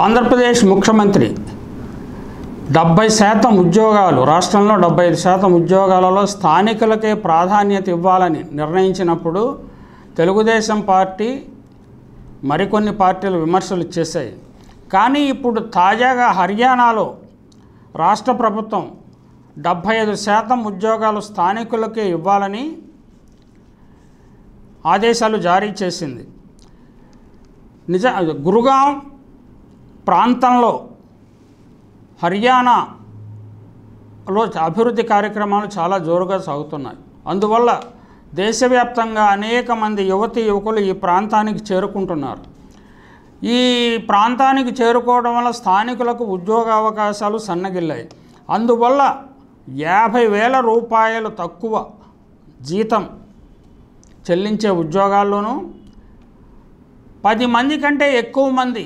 ఆంధ్రప్రదేశ్ ముఖ్యమంత్రి డెబ్బై శాతం ఉద్యోగాలు రాష్ట్రంలో డెబ్బై ఐదు శాతం ఉద్యోగాలలో స్థానికులకే ప్రాధాన్యత ఇవ్వాలని నిర్ణయించినప్పుడు తెలుగుదేశం పార్టీ మరికొన్ని పార్టీలు విమర్శలు చేశాయి కానీ ఇప్పుడు తాజాగా హర్యానాలో రాష్ట్ర ప్రభుత్వం డెబ్భై ఐదు శాతం ఉద్యోగాలు స్థానికులకే ఇవ్వాలని ఆదేశాలు జారీ చేసింది నిజ గురుగాం ప్రాంతంలో హర్యానాలో అభివృద్ధి కార్యక్రమాలు చాలా జోరుగా సాగుతున్నాయి అందువల్ల దేశవ్యాప్తంగా అనేక మంది యువతి యువకులు ఈ ప్రాంతానికి చేరుకుంటున్నారు ఈ ప్రాంతానికి చేరుకోవడం వల్ల స్థానికులకు ఉద్యోగ అవకాశాలు సన్నగిల్లాయి అందువల్ల యాభై వేల రూపాయలు తక్కువ జీతం చెల్లించే ఉద్యోగాల్లోనూ పది మంది కంటే ఎక్కువ మంది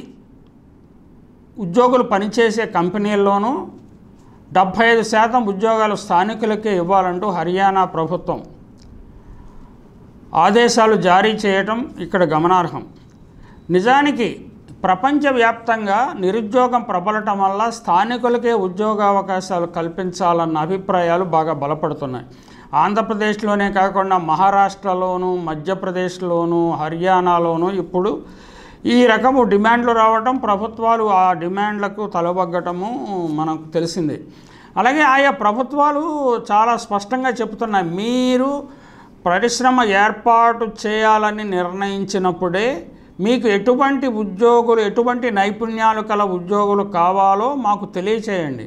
ఉద్యోగులు పనిచేసే కంపెనీల్లోనూ డెబ్భై ఐదు శాతం ఉద్యోగాలు స్థానికులకే ఇవ్వాలంటూ హర్యానా ప్రభుత్వం ఆదేశాలు జారీ చేయటం ఇక్కడ గమనార్హం నిజానికి ప్రపంచవ్యాప్తంగా నిరుద్యోగం ప్రబలటం వల్ల స్థానికులకే ఉద్యోగావకాశాలు కల్పించాలన్న అభిప్రాయాలు బాగా బలపడుతున్నాయి ఆంధ్రప్రదేశ్లోనే కాకుండా మహారాష్ట్రలోను మధ్యప్రదేశ్లోను హర్యానాలోను ఇప్పుడు ఈ రకము డిమాండ్లు రావటం ప్రభుత్వాలు ఆ డిమాండ్లకు తలబగ్గటము మనకు తెలిసింది అలాగే ఆయా ప్రభుత్వాలు చాలా స్పష్టంగా చెప్తున్నాయి మీరు పరిశ్రమ ఏర్పాటు చేయాలని నిర్ణయించినప్పుడే మీకు ఎటువంటి ఉద్యోగులు ఎటువంటి నైపుణ్యాలు కల ఉద్యోగులు కావాలో మాకు తెలియచేయండి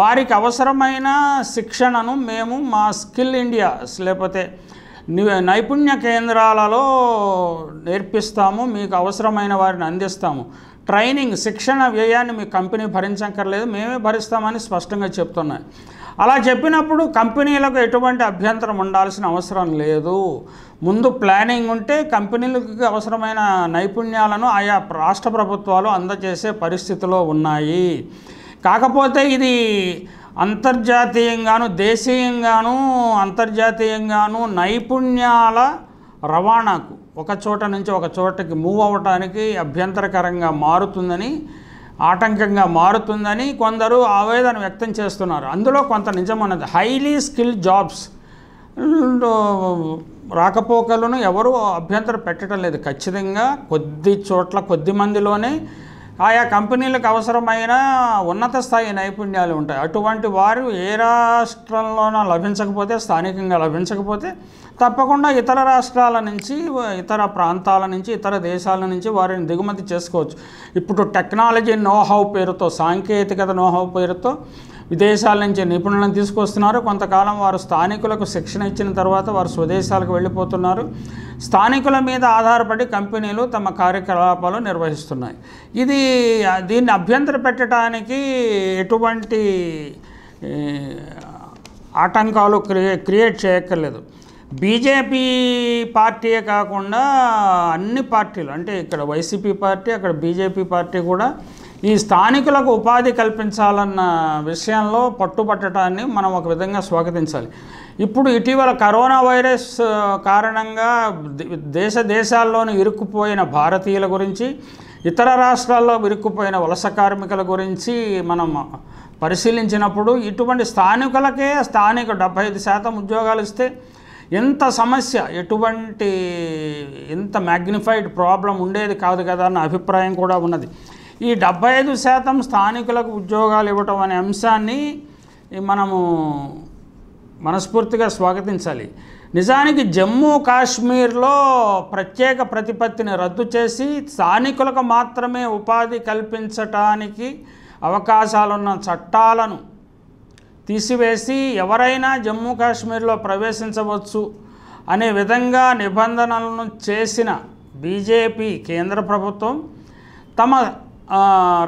వారికి అవసరమైన శిక్షణను మేము మా స్కిల్ ఇండియా లేకపోతే నైపుణ్య కేంద్రాలలో నేర్పిస్తాము మీకు అవసరమైన వారిని అందిస్తాము ట్రైనింగ్ శిక్షణ వ్యయాన్ని మీ కంపెనీ భరించక్కర్లేదు మేమే భరిస్తామని స్పష్టంగా చెప్తున్నాయి అలా చెప్పినప్పుడు కంపెనీలకు ఎటువంటి అభ్యంతరం ఉండాల్సిన అవసరం లేదు ముందు ప్లానింగ్ ఉంటే కంపెనీలకు అవసరమైన నైపుణ్యాలను ఆయా రాష్ట్ర ప్రభుత్వాలు అందజేసే పరిస్థితిలో ఉన్నాయి కాకపోతే ఇది అంతర్జాతీయంగాను దేశీయంగాను అంతర్జాతీయంగాను నైపుణ్యాల రవాణాకు ఒక చోట నుంచి ఒక చోటకి మూవ్ అవ్వటానికి అభ్యంతరకరంగా మారుతుందని ఆటంకంగా మారుతుందని కొందరు ఆవేదన వ్యక్తం చేస్తున్నారు అందులో కొంత నిజమన్నది హైలీ స్కిల్ జాబ్స్ రాకపోకలను ఎవరు అభ్యంతరం పెట్టడం లేదు ఖచ్చితంగా కొద్ది చోట్ల కొద్ది మందిలోనే ఆయా కంపెనీలకు అవసరమైన ఉన్నత స్థాయి నైపుణ్యాలు ఉంటాయి అటువంటి వారు ఏ రాష్ట్రంలోనో లభించకపోతే స్థానికంగా లభించకపోతే తప్పకుండా ఇతర రాష్ట్రాల నుంచి ఇతర ప్రాంతాల నుంచి ఇతర దేశాల నుంచి వారిని దిగుమతి చేసుకోవచ్చు ఇప్పుడు టెక్నాలజీ నోహవ్ పేరుతో సాంకేతికత నోహవ్ పేరుతో విదేశాల నుంచి నిపుణులను తీసుకొస్తున్నారు కొంతకాలం వారు స్థానికులకు శిక్షణ ఇచ్చిన తర్వాత వారు స్వదేశాలకు వెళ్ళిపోతున్నారు స్థానికుల మీద ఆధారపడి కంపెనీలు తమ కార్యకలాపాలు నిర్వహిస్తున్నాయి ఇది దీన్ని అభ్యంతర పెట్టడానికి ఎటువంటి ఆటంకాలు క్రియే క్రియేట్ చేయక్కర్లేదు బీజేపీ పార్టీయే కాకుండా అన్ని పార్టీలు అంటే ఇక్కడ వైసీపీ పార్టీ అక్కడ బీజేపీ పార్టీ కూడా ఈ స్థానికులకు ఉపాధి కల్పించాలన్న విషయంలో పట్టుబట్టడాన్ని మనం ఒక విధంగా స్వాగతించాలి ఇప్పుడు ఇటీవల కరోనా వైరస్ కారణంగా దేశ దేశాల్లోనూ ఇరుక్కుపోయిన భారతీయుల గురించి ఇతర రాష్ట్రాల్లో ఇరుక్కుపోయిన వలస కార్మికుల గురించి మనం పరిశీలించినప్పుడు ఇటువంటి స్థానికులకే స్థానిక డెబ్బై ఐదు శాతం ఉద్యోగాలు ఇస్తే ఎంత సమస్య ఎటువంటి ఎంత మ్యాగ్నిఫైడ్ ప్రాబ్లం ఉండేది కాదు కదా అన్న అభిప్రాయం కూడా ఉన్నది ఈ డెబ్బై ఐదు శాతం స్థానికులకు ఉద్యోగాలు ఇవ్వటం అనే అంశాన్ని మనము మనస్ఫూర్తిగా స్వాగతించాలి నిజానికి జమ్మూ కాశ్మీర్లో ప్రత్యేక ప్రతిపత్తిని రద్దు చేసి స్థానికులకు మాత్రమే ఉపాధి కల్పించటానికి అవకాశాలున్న చట్టాలను తీసివేసి ఎవరైనా జమ్మూ కాశ్మీర్లో ప్రవేశించవచ్చు అనే విధంగా నిబంధనలను చేసిన బీజేపీ కేంద్ర ప్రభుత్వం తమ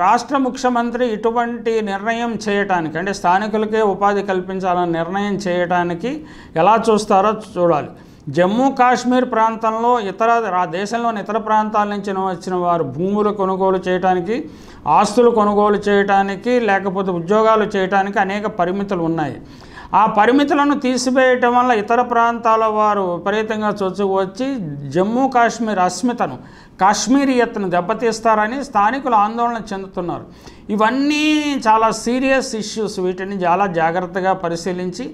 రాష్ట్ర ముఖ్యమంత్రి ఇటువంటి నిర్ణయం చేయటానికి అంటే స్థానికులకే ఉపాధి కల్పించాలని నిర్ణయం చేయటానికి ఎలా చూస్తారో చూడాలి జమ్మూ కాశ్మీర్ ప్రాంతంలో ఇతర దేశంలోని ఇతర ప్రాంతాల నుంచి వచ్చిన వారు భూములు కొనుగోలు చేయడానికి ఆస్తులు కొనుగోలు చేయడానికి లేకపోతే ఉద్యోగాలు చేయడానికి అనేక పరిమితులు ఉన్నాయి ఆ పరిమితులను తీసివేయటం వల్ల ఇతర ప్రాంతాల వారు విపరీతంగా వచ్చి జమ్మూ కాశ్మీర్ అస్మితను కాశ్మీరియతను దెబ్బతీస్తారని స్థానికులు ఆందోళన చెందుతున్నారు ఇవన్నీ చాలా సీరియస్ ఇష్యూస్ వీటిని చాలా జాగ్రత్తగా పరిశీలించి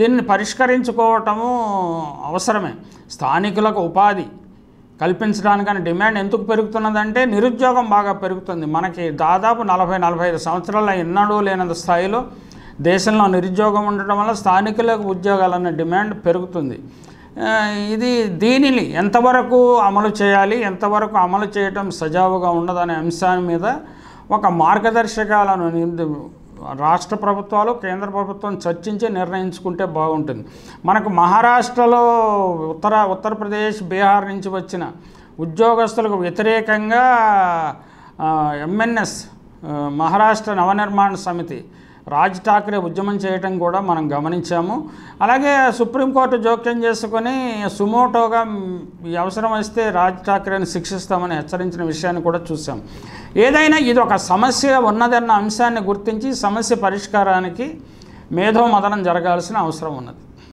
దీన్ని పరిష్కరించుకోవటము అవసరమే స్థానికులకు ఉపాధి కల్పించడానికని డిమాండ్ ఎందుకు పెరుగుతున్నదంటే నిరుద్యోగం బాగా పెరుగుతుంది మనకి దాదాపు నలభై నలభై ఐదు సంవత్సరాల ఎన్నడూ లేనంత స్థాయిలో దేశంలో నిరుద్యోగం ఉండటం వల్ల స్థానికులకు ఉద్యోగాలన్న డిమాండ్ పెరుగుతుంది ఇది దీనిని ఎంతవరకు అమలు చేయాలి ఎంతవరకు అమలు చేయటం సజావుగా ఉండదనే అంశాన్ని మీద ఒక మార్గదర్శకాలను రాష్ట్ర ప్రభుత్వాలు కేంద్ర ప్రభుత్వం చర్చించి నిర్ణయించుకుంటే బాగుంటుంది మనకు మహారాష్ట్రలో ఉత్తర ఉత్తరప్రదేశ్ బీహార్ నుంచి వచ్చిన ఉద్యోగస్తులకు వ్యతిరేకంగా ఎంఎన్ఎస్ మహారాష్ట్ర నవనిర్మాణ సమితి రాజ్ ఠాక్రే ఉద్యమం చేయటం కూడా మనం గమనించాము అలాగే సుప్రీంకోర్టు జోక్యం చేసుకొని సుమోటోగా అవసరం వస్తే రాజ్ ఠాక్రేని శిక్షిస్తామని హెచ్చరించిన విషయాన్ని కూడా చూసాం ఏదైనా ఇది ఒక సమస్య ఉన్నదన్న అంశాన్ని గుర్తించి సమస్య పరిష్కారానికి మేధో మదనం జరగాల్సిన అవసరం ఉన్నది